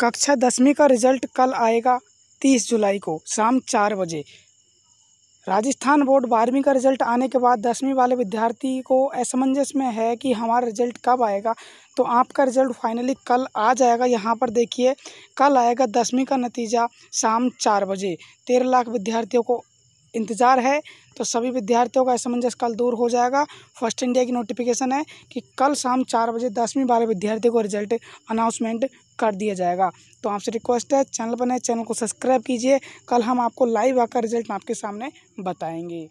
कक्षा दसवीं का रिजल्ट कल आएगा तीस जुलाई को शाम चार बजे राजस्थान बोर्ड बारहवीं का रिजल्ट आने के बाद दसवीं वाले विद्यार्थी को असमंजस में है कि हमारा रिजल्ट कब आएगा तो आपका रिजल्ट फाइनली कल आ जाएगा यहाँ पर देखिए कल आएगा दसवीं का नतीजा शाम चार बजे तेरह लाख विद्यार्थियों को इंतज़ार है तो सभी विद्यार्थियों का असमंजस कल दूर हो जाएगा फर्स्ट इंडिया की नोटिफिकेशन है कि कल शाम चार बजे दसवीं बारह विद्यार्थियों को रिजल्ट अनाउंसमेंट कर दिया जाएगा तो आपसे रिक्वेस्ट है चैनल पर नए चैनल को सब्सक्राइब कीजिए कल हम आपको लाइव आकर रिजल्ट आपके सामने बताएंगे